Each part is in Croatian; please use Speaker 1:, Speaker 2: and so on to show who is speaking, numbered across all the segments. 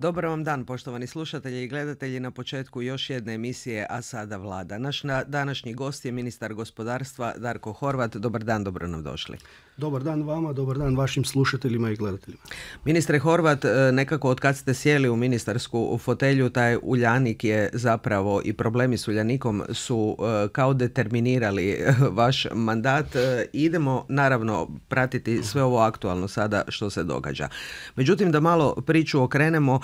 Speaker 1: Dobar vam dan, poštovani slušatelji i gledatelji. Na početku još jedne emisije, a sada vlada. Naš današnji gost je ministar gospodarstva Darko Horvat. Dobar dan, dobro nam došli. Dobar dan vama, dobar dan vašim slušateljima i gledateljima. Ministre Horvat, e, nekako od kad ste sjeli u ministarsku fotelju, taj Uljanik je zapravo i problemi s Uljanikom su e, kao determinirali e, vaš mandat. Idemo naravno pratiti sve ovo aktualno sada što se događa. Međutim, da malo priču okrenemo,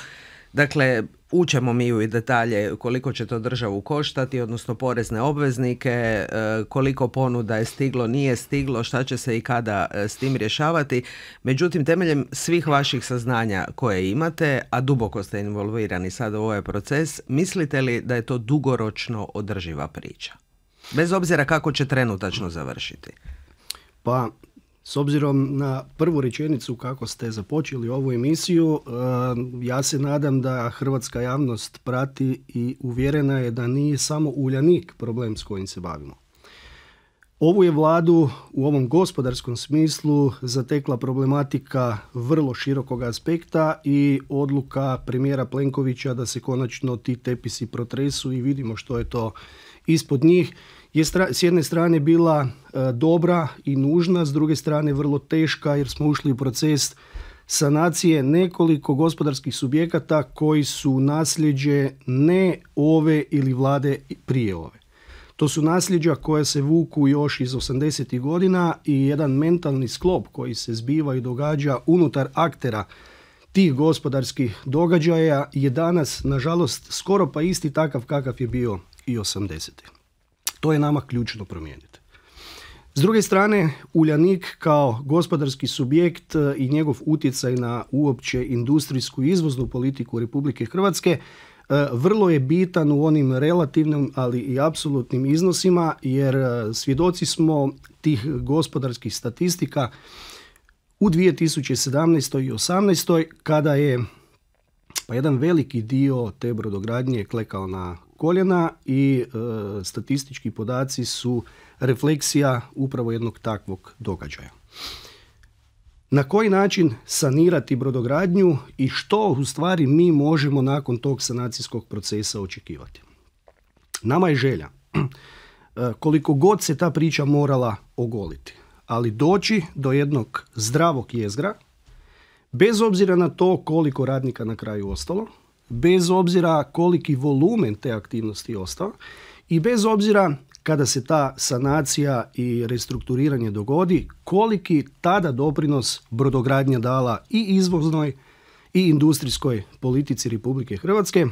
Speaker 1: Dakle, učemo mi u detalje koliko će to državu koštati, odnosno porezne obveznike, e, koliko ponuda je stiglo, nije stiglo, šta će se i kada e, s tim rješavati. Međutim, temeljem svih vaših saznanja koje imate, a duboko ste involvirani sada u ovaj proces, mislite li da je to dugoročno održiva priča? Bez obzira kako će trenutačno završiti. Pa, s
Speaker 2: obzirom na prvu rečenicu kako ste započeli ovu emisiju, e, ja se nadam da hrvatska javnost prati i uvjerena je da nije samo Uljanik problem s kojim se bavimo. Ovu je vladu u ovom gospodarskom smislu zatekla problematika vrlo širokog aspekta i odluka premijera Plenkovića da se konačno ti tepisi protresu i vidimo što je to ispod njih je s jedne strane bila e, dobra i nužna, s druge strane vrlo teška jer smo ušli u proces sanacije nekoliko gospodarskih subjekata koji su nasljeđe ne ove ili vlade prije ove. To su nasljeđa koja se vuku još iz 80. godina i jedan mentalni sklop koji se zbiva i događa unutar aktera tih gospodarskih događaja je danas, nažalost, skoro pa isti takav kakav je bio i 80. To je nama ključno promijeniti. S druge strane, Uljanik kao gospodarski subjekt e, i njegov utjecaj na uopće industrijsku i izvoznu politiku Republike Hrvatske e, vrlo je bitan u onim relativnim, ali i apsolutnim iznosima, jer e, svjedoci smo tih gospodarskih statistika u 2017. i 2018. kada je pa jedan veliki dio te brodogradnje klekao na koljena i e, statistički podaci su refleksija upravo jednog takvog događaja. Na koji način sanirati brodogradnju i što u stvari mi možemo nakon tog sanacijskog procesa očekivati? Nama je želja e, koliko god se ta priča morala ogoliti, ali doći do jednog zdravog jezgra, bez obzira na to koliko radnika na kraju ostalo, bez obzira koliki volumen te aktivnosti je ostao i bez obzira kada se ta sanacija i restrukturiranje dogodi, koliki tada doprinos brodogradnja dala i izvoznoj i industrijskoj politici Republike Hrvatske,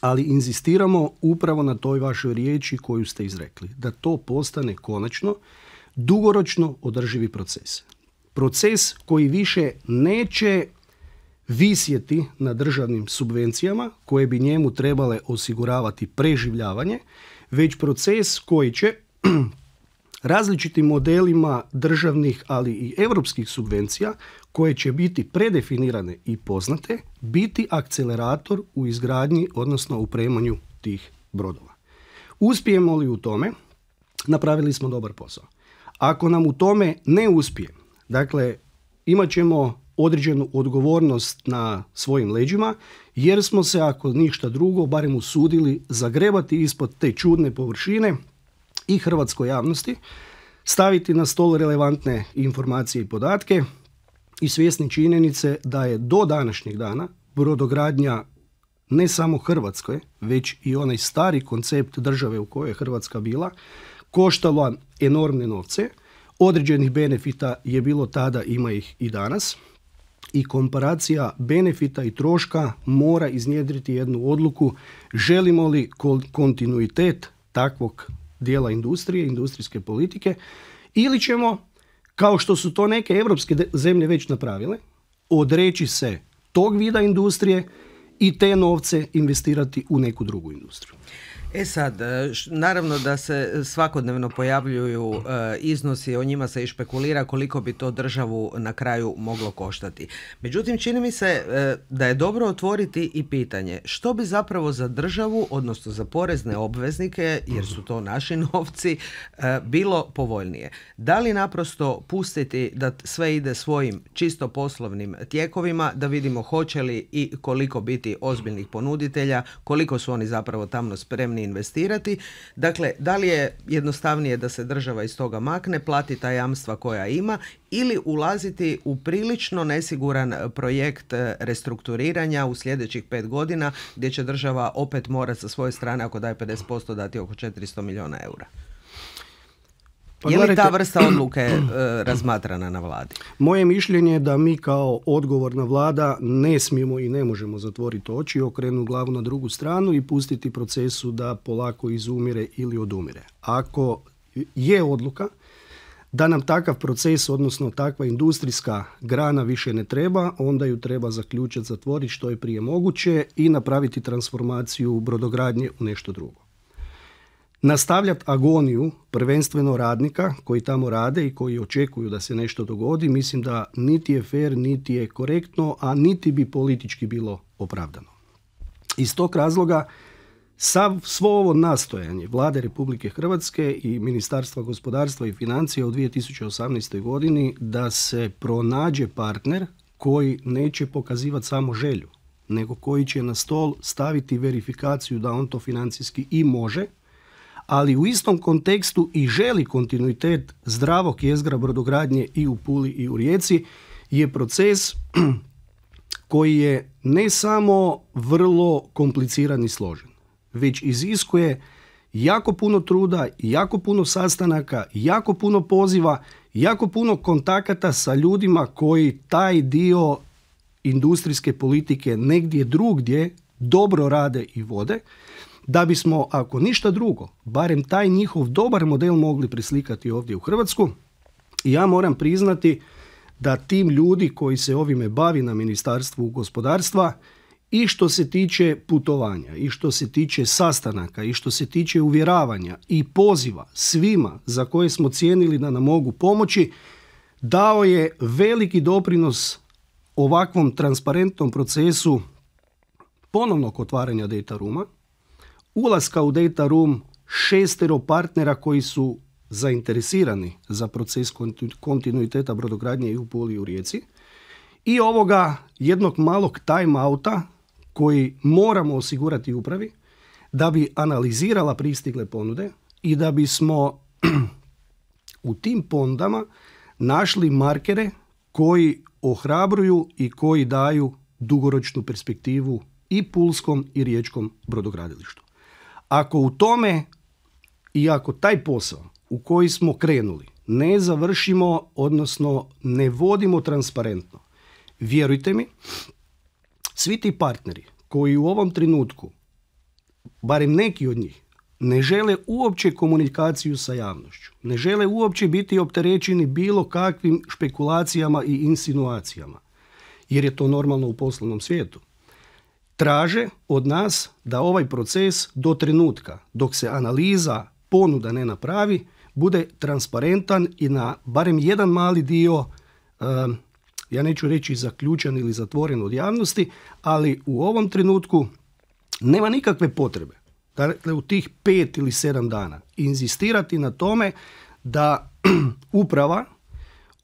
Speaker 2: ali inzistiramo upravo na toj vašoj riječi koju ste izrekli, da to postane konačno dugoročno održivi proces. Proces koji više neće visjeti na državnim subvencijama koje bi njemu trebale osiguravati preživljavanje, već proces koji će različitim modelima državnih, ali i europskih subvencija, koje će biti predefinirane i poznate, biti akcelerator u izgradnji, odnosno premanju tih brodova. Uspijemo li u tome, napravili smo dobar posao. Ako nam u tome ne uspije, dakle, imat ćemo određenu odgovornost na svojim leđima, jer smo se, ako ništa drugo, barem usudili zagrebati ispod te čudne površine i hrvatskoj javnosti, staviti na stol relevantne informacije i podatke i svjesni činjenice da je do današnjeg dana brodogradnja ne samo Hrvatskoj, već i onaj stari koncept države u kojoj je Hrvatska bila, koštala enormne novce, određenih benefita je bilo tada, ima ih i danas – i komparacija benefita i troška mora iznjedriti jednu odluku želimo li kontinuitet takvog dijela industrije, industrijske politike ili ćemo, kao što su to neke europske zemlje već napravile, odreći se tog vida industrije i te novce investirati u neku drugu industriju.
Speaker 1: E sad, e, naravno da se svakodnevno pojavljuju e, iznosi, o njima se i špekulira koliko bi to državu na kraju moglo koštati. Međutim, čini mi se e, da je dobro otvoriti i pitanje što bi zapravo za državu, odnosno za porezne obveznike, jer su to naši novci, bilo povoljnije. Da li naprosto pustiti da sve ide svojim čisto poslovnim tijekovima, da vidimo hoće li i koliko biti ozbiljnih ponuditelja, koliko su oni zapravo tamno spremni investirati. Dakle, da li je jednostavnije da se država iz toga makne, plati ta jamstva koja ima ili ulaziti u prilično nesiguran projekt e, restrukturiranja u sljedećih pet godina gdje će država opet morati sa svoje strane ako daje 50% dati oko 400 milijuna eura? Pa je li ta vrsta odluke e, razmatrana na vladi?
Speaker 2: Moje mišljenje je da mi kao odgovorna vlada ne smijemo i ne možemo zatvoriti oči, okrenu glavu na drugu stranu i pustiti procesu da polako izumire ili odumire. Ako je odluka da nam takav proces, odnosno takva industrijska grana više ne treba, onda ju treba zaključati, zatvoriti što je prije moguće i napraviti transformaciju brodogradnje u nešto drugo nastavljati agoniju prvenstveno radnika koji tamo rade i koji očekuju da se nešto dogodi, mislim da niti je fer, niti je korektno, a niti bi politički bilo opravdano. Iz tog razloga sav, svo ovo nastojanje Vlade Republike Hrvatske i Ministarstva gospodarstva i financija u 2018. godini da se pronađe partner koji neće pokazivati samo želju, nego koji će na stol staviti verifikaciju da on to financijski i može, ali u istom kontekstu i želi kontinuitet zdravog jezgra brodogradnje i u Puli i u Rijeci je proces koji je ne samo vrlo kompliciran i složen, već iziskuje jako puno truda, jako puno sastanaka, jako puno poziva, jako puno kontakata sa ljudima koji taj dio industrijske politike negdje drugdje dobro rade i vode da bismo, ako ništa drugo, barem taj njihov dobar model mogli prislikati ovdje u Hrvatsku. I ja moram priznati da tim ljudi koji se ovime bavi na Ministarstvu gospodarstva i što se tiče putovanja, i što se tiče sastanaka, i što se tiče uvjeravanja i poziva svima za koje smo cijenili da nam mogu pomoći, dao je veliki doprinos ovakvom transparentnom procesu ponovnog otvaranja data ruma, ulaska u data room šestero partnera koji su zainteresirani za proces kontinuiteta brodogradnje i u Puli i u Rijeci. I ovoga jednog malog time-outa koji moramo osigurati upravi da bi analizirala pristigle ponude i da bismo u tim pondama našli markere koji ohrabruju i koji daju dugoročnu perspektivu i pulskom i riječkom brodogradilištu. Ako u tome i ako taj posao u koji smo krenuli ne završimo, odnosno ne vodimo transparentno, vjerujte mi, svi ti partneri koji u ovom trenutku, barem neki od njih, ne žele uopće komunikaciju sa javnošću, ne žele uopće biti opterećeni bilo kakvim špekulacijama i insinuacijama, jer je to normalno u poslovnom svijetu traže od nas da ovaj proces do trenutka dok se analiza ponuda ne napravi, bude transparentan i na barem jedan mali dio, ja neću reći zaključan ili zatvoren od javnosti, ali u ovom trenutku nema nikakve potrebe. Dakle, u tih pet ili sedam dana inzistirati na tome da uprava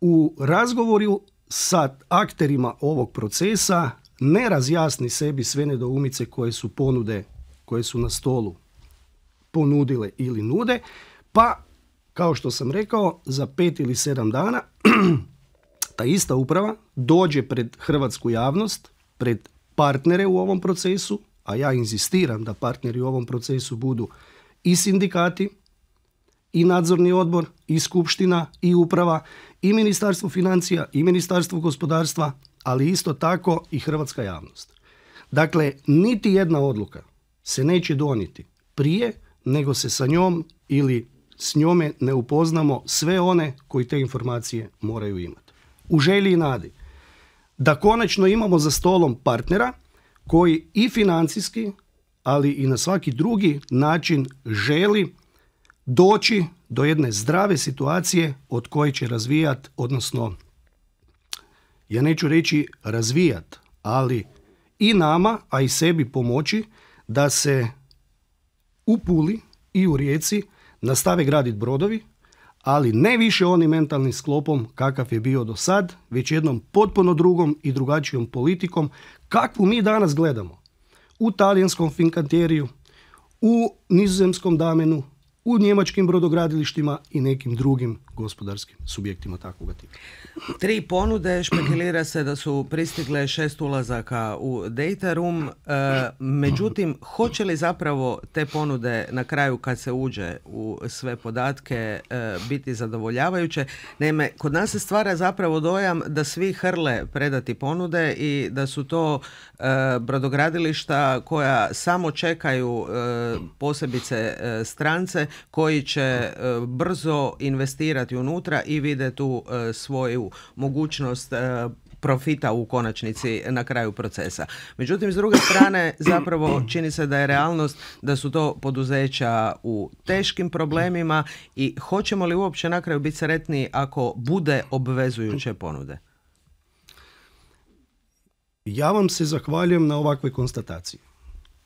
Speaker 2: u razgovoru sa akterima ovog procesa ne razjasni sebi sve nedoumice koje su ponude, koje su na stolu ponudile ili nude, pa kao što sam rekao, za pet ili sedam dana ta ista uprava dođe pred hrvatsku javnost, pred partnere u ovom procesu, a ja inzistiram da partneri u ovom procesu budu i sindikati, i nadzorni odbor, i skupština, i uprava, i ministarstvo financija, i ministarstvo gospodarstva, ali isto tako i hrvatska javnost. Dakle, niti jedna odluka se neće doniti prije nego se sa njom ili s njome ne upoznamo sve one koji te informacije moraju imati. U želji i nadi da konačno imamo za stolom partnera koji i financijski, ali i na svaki drugi način želi doći do jedne zdrave situacije od koje će razvijati, odnosno ja neću reći razvijat, ali i nama, a i sebi pomoći da se u Puli i u Rijeci nastave graditi brodovi, ali ne više onim mentalnim sklopom kakav je bio do sad, već jednom potpuno drugom i drugačijom politikom kakvu mi danas gledamo. U talijanskom finkantjeriju, u nizozemskom damenu, u njemačkim brodogradilištima i nekim drugim gospodarskim
Speaker 1: subjektima takvog tipa. Tri ponude, špekulira se da su pristigle šest ulazaka u data room, e, međutim, hoće li zapravo te ponude na kraju kad se uđe u sve podatke e, biti zadovoljavajuće? Naime, kod nas se stvara zapravo dojam da svi hrle predati ponude i da su to e, brodogradilišta koja samo čekaju posebice strance koji će e, brzo investirati unutra i vide tu e, svoju mogućnost e, profita u konačnici na kraju procesa. Međutim, s druge strane, zapravo čini se da je realnost da su to poduzeća u teškim problemima i hoćemo li uopće na kraju biti sretni ako bude obvezujuće ponude?
Speaker 2: Ja vam se zahvaljujem na ovakvoj konstataciji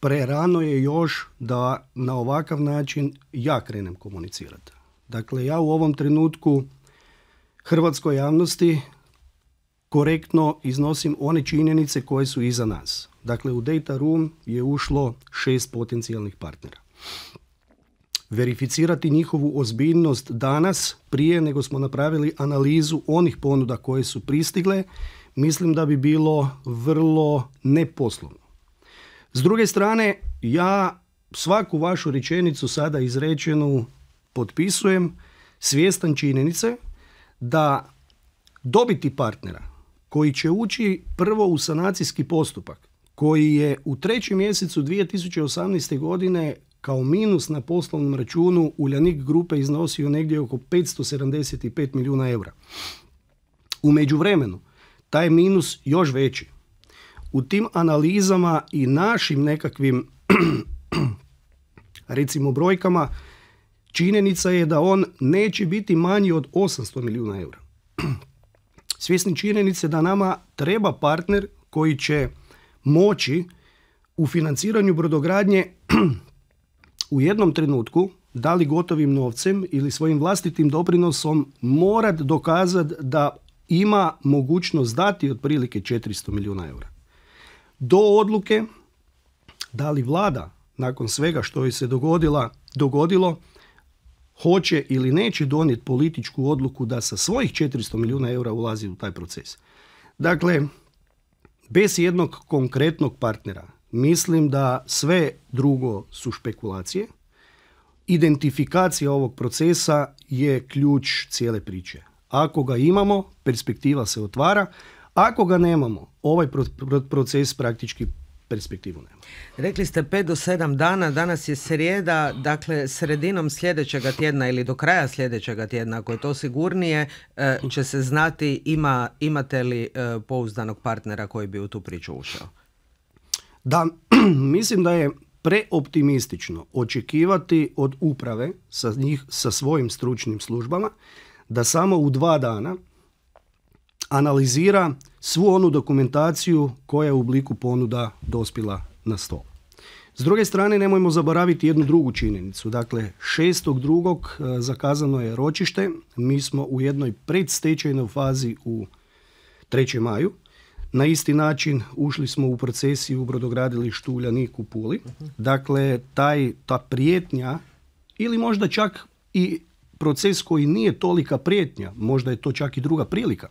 Speaker 2: rano je još da na ovakav način ja krenem komunicirati. Dakle, ja u ovom trenutku hrvatskoj javnosti korektno iznosim one činjenice koje su iza nas. Dakle, u Data Room je ušlo šest potencijalnih partnera. Verificirati njihovu ozbiljnost danas, prije nego smo napravili analizu onih ponuda koje su pristigle, mislim da bi bilo vrlo neposlovno. S druge strane, ja svaku vašu rečenicu sada izrečenu potpisujem svjestan činjenice da dobiti partnera koji će ući prvo u sanacijski postupak, koji je u trećem mjesecu 2018. godine kao minus na poslovnom računu Uljanik grupe iznosio negdje oko 575 milijuna eura. U međuvremenu, taj minus još veći u tim analizama i našim nekakvim recimo brojkama činjenica je da on neće biti manji od 800 milijuna eura. Svjesni činjenice da nama treba partner koji će moći u financiranju brodogradnje u jednom trenutku, da li gotovim novcem ili svojim vlastitim doprinosom, morat dokazat da ima mogućnost dati otprilike 400 milijuna eura do odluke da li vlada nakon svega što je se dogodila, dogodilo hoće ili neće donijeti političku odluku da sa svojih 400 milijuna eura ulazi u taj proces. Dakle, bez jednog konkretnog partnera mislim da sve drugo su špekulacije. Identifikacija ovog procesa je ključ cijele priče. Ako ga imamo, perspektiva se otvara. Ako ga nemamo, ovaj proces praktički perspektivu nema.
Speaker 1: Rekli ste 5 do 7 dana, danas je srijeda, dakle sredinom sljedećega tjedna ili do kraja sljedećega tjedna, ako je to sigurnije, e, će se znati ima, imate li e, pouzdanog partnera koji bi u tu priču ušao. Da,
Speaker 2: mislim da je preoptimistično očekivati od uprave sa, njih, sa svojim stručnim službama da samo u dva dana analizira svu onu dokumentaciju koja je u obliku ponuda dospjela na stol. S druge strane, nemojmo zaboraviti jednu drugu činjenicu. Dakle, 6.2. E, zakazano je ročište. Mi smo u jednoj predstečajnoj fazi u 3. maju. Na isti način ušli smo u procesi u brodogradilištu Uljanik u Puli. Dakle, taj, ta prijetnja ili možda čak i proces koji nije tolika prijetnja, možda je to čak i druga prilika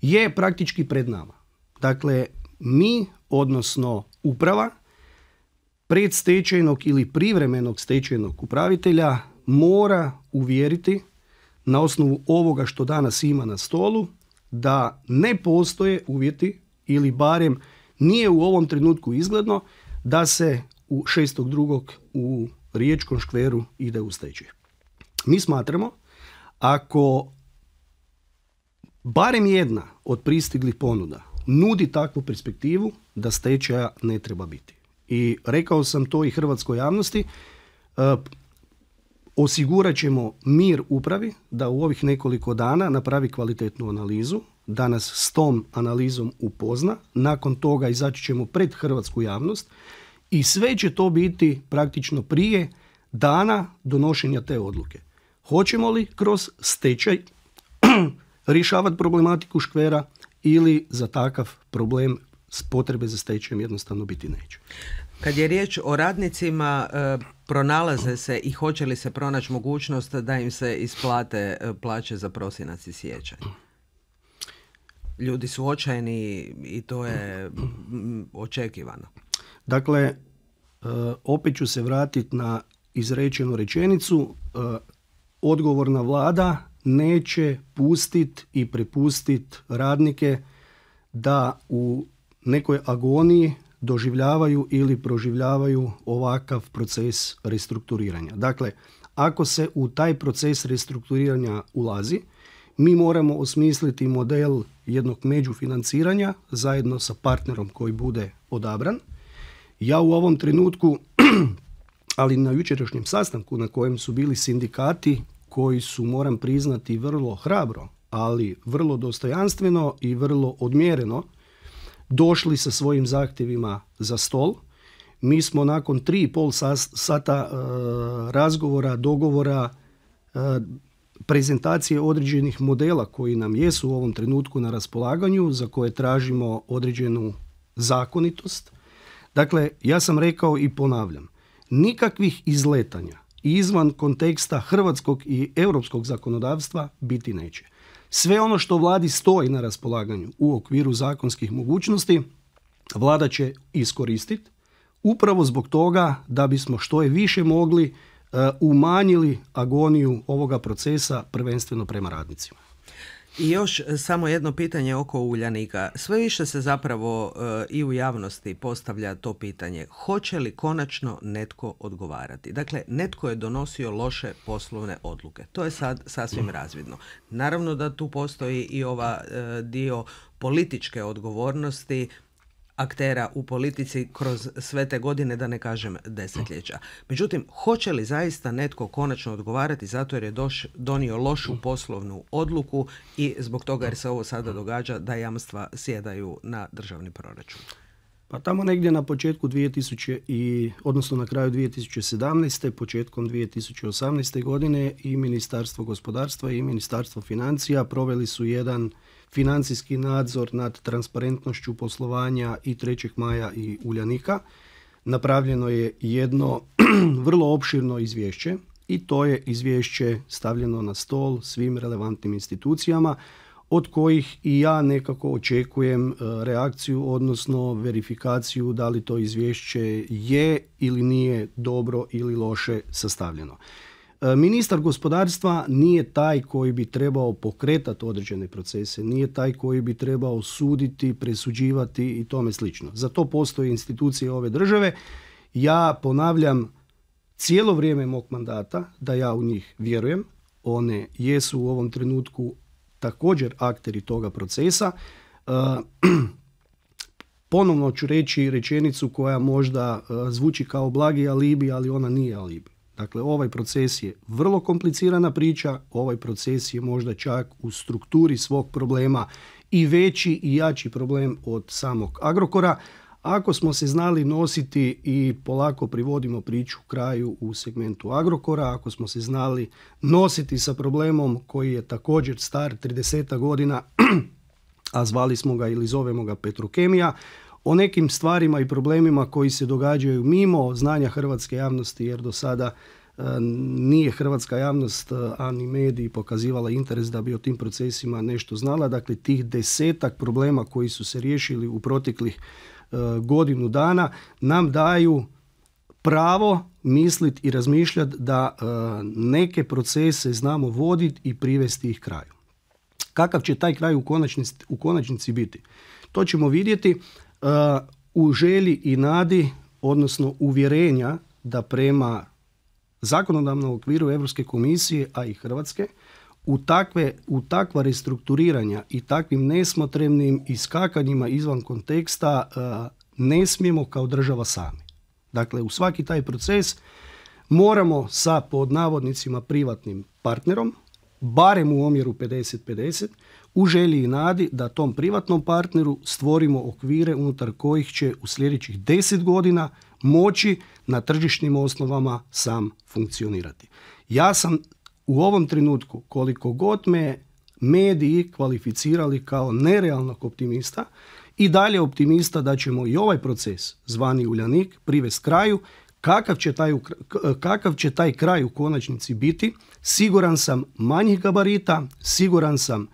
Speaker 2: je praktički pred nama. Dakle, mi, odnosno uprava, predstečajnog ili privremenog stečajnog upravitelja mora uvjeriti na osnovu ovoga što danas ima na stolu da ne postoje uvjeti ili barem nije u ovom trenutku izgledno da se u 6.2. u Riječkom škveru ide u stečaj. Mi smatramo ako barem jedna od pristiglih ponuda nudi takvu perspektivu da stečaja ne treba biti. I rekao sam to i hrvatskoj javnosti, e, osigurat ćemo mir upravi da u ovih nekoliko dana napravi kvalitetnu analizu, da nas s tom analizom upozna, nakon toga izaći ćemo pred hrvatsku javnost i sve će to biti praktično prije dana donošenja te odluke. Hoćemo li kroz stečaj rješavati problematiku škvera ili za takav problem s potrebe za stečajem jednostavno biti neću.
Speaker 1: Kad je riječ o radnicima, e, pronalaze se i hoće li se pronaći mogućnost da im se isplate e, plaće za prosinac i sjećanje? Ljudi su očajni i to je očekivano.
Speaker 2: Dakle, e, opet ću se vratiti na izrečenu rečenicu. Odgovorna vlada neće pustit i prepustit radnike da u nekoj agoniji doživljavaju ili proživljavaju ovakav proces restrukturiranja. Dakle, ako se u taj proces restrukturiranja ulazi, mi moramo osmisliti model jednog međufinanciranja zajedno sa partnerom koji bude odabran. Ja u ovom trenutku, ali na jučerašnjem sastanku na kojem su bili sindikati koji su, moram priznati, vrlo hrabro, ali vrlo dostojanstveno i vrlo odmjereno došli sa svojim zahtjevima za stol. Mi smo nakon tri sata e, razgovora, dogovora, e, prezentacije određenih modela koji nam jesu u ovom trenutku na raspolaganju, za koje tražimo određenu zakonitost. Dakle, ja sam rekao i ponavljam, nikakvih izletanja, izvan konteksta hrvatskog i europskog zakonodavstva biti neće. Sve ono što vladi stoji na raspolaganju u okviru zakonskih mogućnosti, vlada će iskoristiti upravo zbog toga da bismo što je više mogli e, umanjili agoniju ovoga procesa prvenstveno prema radnicima.
Speaker 1: I još e, samo jedno pitanje oko Uljanika. Sve više se zapravo e, i u javnosti postavlja to pitanje. Hoće li konačno netko odgovarati? Dakle, netko je donosio loše poslovne odluke. To je sad sasvim razvidno. Naravno da tu postoji i ova e, dio političke odgovornosti aktera u politici kroz sve te godine, da ne kažem desetljeća. Međutim, hoće li zaista netko konačno odgovarati zato jer je doš, donio lošu poslovnu odluku i zbog toga jer se ovo sada događa da jamstva sjedaju na državni proračun?
Speaker 2: Pa tamo negdje na početku 2000 i, odnosno na kraju 2017. početkom 2018. godine i Ministarstvo gospodarstva i Ministarstvo financija proveli su jedan financijski nadzor nad transparentnošću poslovanja i 3. maja i Uljanika. Napravljeno je jedno vrlo opširno izvješće i to je izvješće stavljeno na stol svim relevantnim institucijama od kojih i ja nekako očekujem e, reakciju, odnosno verifikaciju da li to izvješće je ili nije dobro ili loše sastavljeno. E, ministar gospodarstva nije taj koji bi trebao pokretati određene procese, nije taj koji bi trebao suditi, presuđivati i tome slično. Za to postoje institucije ove države. Ja ponavljam cijelo vrijeme mog mandata da ja u njih vjerujem. One jesu u ovom trenutku također akteri toga procesa. E, ponovno ću reći rečenicu koja možda e, zvuči kao blagi alibi, ali ona nije alibi. Dakle, ovaj proces je vrlo komplicirana priča, ovaj proces je možda čak u strukturi svog problema i veći i jači problem od samog Agrokora. Ako smo se znali nositi i polako privodimo priču kraju u segmentu Agrokora, ako smo se znali nositi sa problemom koji je također star 30 godina, a zvali smo ga ili zovemo ga Petrokemija, o nekim stvarima i problemima koji se događaju mimo znanja hrvatske javnosti, jer do sada e, nije hrvatska javnost, e, a ni mediji pokazivala interes da bi o tim procesima nešto znala. Dakle, tih desetak problema koji su se riješili u proteklih e, godinu dana nam daju pravo misliti i razmišljati da neke procese znamo voditi i privesti ih kraju. Kakav će taj kraj u konačnici, u konačnici biti? To ćemo vidjeti. E, u želji i nadi, odnosno uvjerenja da prema zakonodavnom okviru Europske komisije, a i Hrvatske, u, takve, u takva restrukturiranja i takvim nesmotrebnim iskakanjima izvan konteksta e, ne smijemo kao država sami. Dakle, u svaki taj proces moramo sa pod navodnicima privatnim partnerom, barem u omjeru 50-50, u želji i nadi da tom privatnom partneru stvorimo okvire unutar kojih će u sljedećih 10 godina moći na tržišnim osnovama sam funkcionirati. Ja sam u ovom trenutku, koliko god me mediji kvalificirali kao nerealnog optimista, i dalje optimista da ćemo i ovaj proces, zvani Uljanik, privesti kraju Kakav će, taj, e, kakav će taj kraj u konačnici biti, siguran sam manjih gabarita, siguran sam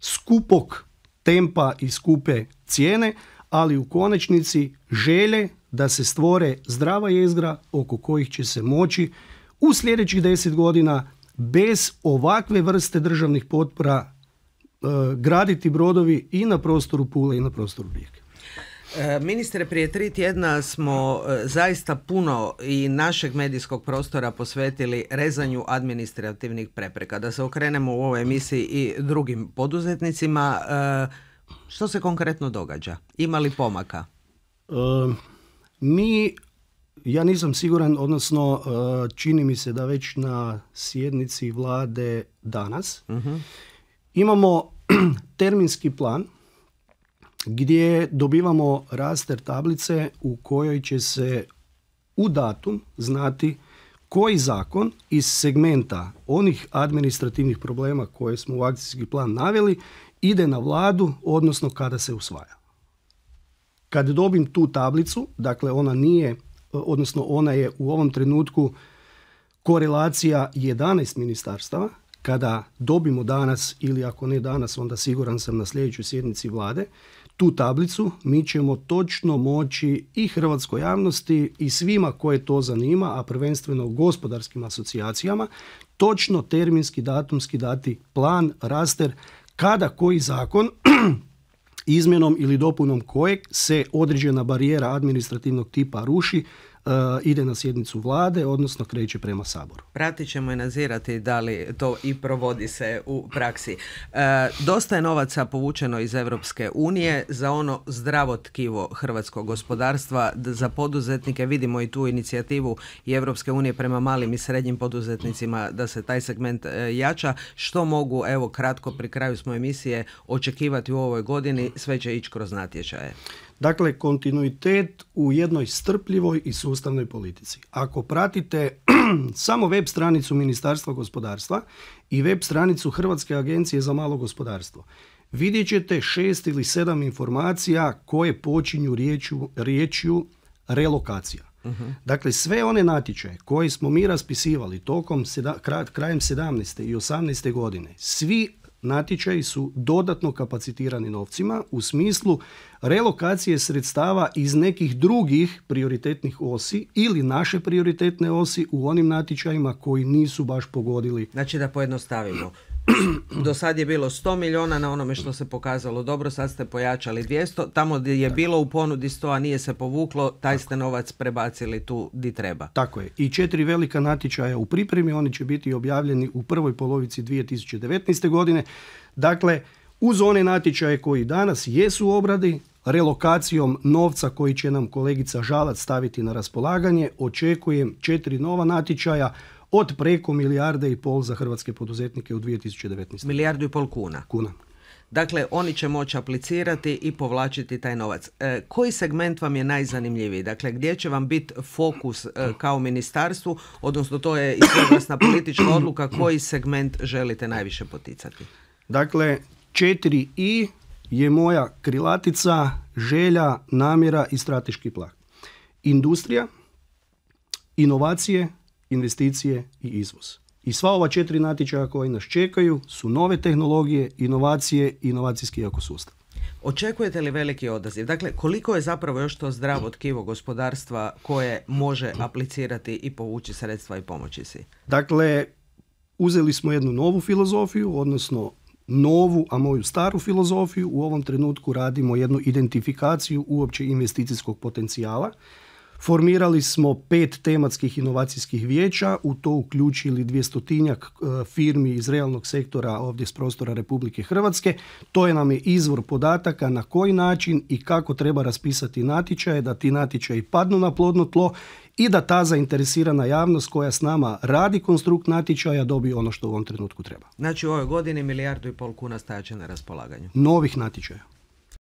Speaker 2: skupog tempa i skupe cijene, ali u konačnici želje da se stvore zdrava jezgra oko kojih će se moći u sljedećih deset godina bez ovakve vrste državnih potpora e, graditi brodovi i na prostoru Pule i na prostoru Rijeke.
Speaker 1: E, ministre, prije tri tjedna smo e, zaista puno i našeg medijskog prostora posvetili rezanju administrativnih prepreka. Da se okrenemo u ovoj emisiji i drugim poduzetnicima, e, što se konkretno događa? Ima li pomaka? mi,
Speaker 2: ja nisam siguran, odnosno čini mi se da već na sjednici vlade danas mhm. imamo terminski plan gdje dobivamo raster tablice u kojoj će se u datum znati koji zakon iz segmenta onih administrativnih problema koje smo u akcijski plan naveli ide na vladu, odnosno kada se usvaja. Kad dobim tu tablicu, dakle ona nije, odnosno ona je u ovom trenutku korelacija 11 ministarstava, kada dobimo danas ili ako ne danas, onda siguran sam na sljedećoj sjednici vlade, tu tablicu mi ćemo točno moći i hrvatskoj javnosti i svima koje to zanima, a prvenstveno gospodarskim asocijacijama, točno terminski, datumski dati plan, raster, kada koji zakon izmjenom ili dopunom kojeg se određena barijera administrativnog tipa ruši, E, ide na sjednicu vlade, odnosno kreće prema saboru.
Speaker 1: Pratit ćemo i nazirati da li to i provodi se u praksi. E, dosta je novaca povučeno iz Europske unije za ono zdravo tkivo hrvatskog gospodarstva, za poduzetnike vidimo i tu inicijativu i Europske unije prema malim i srednjim poduzetnicima da se taj segment e, jača. Što mogu, evo kratko pri kraju smo emisije, očekivati u ovoj godini, sve će ići kroz natječaje.
Speaker 2: Dakle, kontinuitet u jednoj strpljivoj i sustavnoj politici. Ako pratite samo web stranicu Ministarstva gospodarstva i web stranicu Hrvatske agencije za malo gospodarstvo, vidjet ćete šest ili sedam informacija koje počinju riječju, riječju relokacija. Mhm. Dakle, sve one natječaje koje smo mi raspisivali tokom krajem 17. i 18. godine, svi natječaji su dodatno kapacitirani novcima u smislu relokacije sredstava iz nekih drugih prioritetnih osi ili naše prioritetne osi u onim natječajima koji nisu baš pogodili.
Speaker 1: Znači da pojednostavimo do sad je bilo 100 milijuna na onome što se pokazalo dobro, sad ste pojačali 200, tamo gdje je bilo u ponudi 100, a nije se povuklo, taj ste novac prebacili tu di treba. Tako je.
Speaker 2: I četiri velika natječaja u pripremi, oni će biti objavljeni u prvoj polovici 2019. godine. Dakle, uz one natječaje koji danas jesu u obradi, relokacijom novca koji će nam kolegica Žalac staviti na raspolaganje, očekujem četiri nova natječaja, od preko milijarde i pol za
Speaker 1: hrvatske poduzetnike u 2019. Milijardu i pol kuna. Kuna. Dakle, oni će moći aplicirati i povlačiti taj novac. E, koji segment vam je najzanimljiviji? Dakle, gdje će vam biti fokus e, kao ministarstvu, odnosno to je izvrasna politička odluka, koji segment želite najviše poticati? Dakle, 4i je
Speaker 2: moja krilatica, želja, namjera i strateški plan. Industrija, inovacije, investicije i izvoz. I sva ova četiri natječaja koje nas čekaju su nove tehnologije, inovacije i inovacijski ekosustav.
Speaker 1: Očekujete li veliki odaziv? Dakle, koliko je zapravo još to zdravo tkivo gospodarstva koje može aplicirati i povući sredstva i pomoći si?
Speaker 2: Dakle, uzeli smo jednu novu filozofiju, odnosno novu, a moju staru filozofiju. U ovom trenutku radimo jednu identifikaciju uopće investicijskog potencijala. Formirali smo pet tematskih inovacijskih vijeća, u to uključili dvjestotinjak e, firmi iz realnog sektora ovdje s prostora Republike Hrvatske. To je nam je izvor podataka na koji način i kako treba raspisati natječaje, da ti natječaji padnu na plodno tlo i da ta zainteresirana javnost koja s nama radi konstrukt natječaja dobije ono što u ovom trenutku treba.
Speaker 1: Znači u ovoj godini milijardu i pol kuna stajaće na raspolaganju.
Speaker 2: Novih natječaja.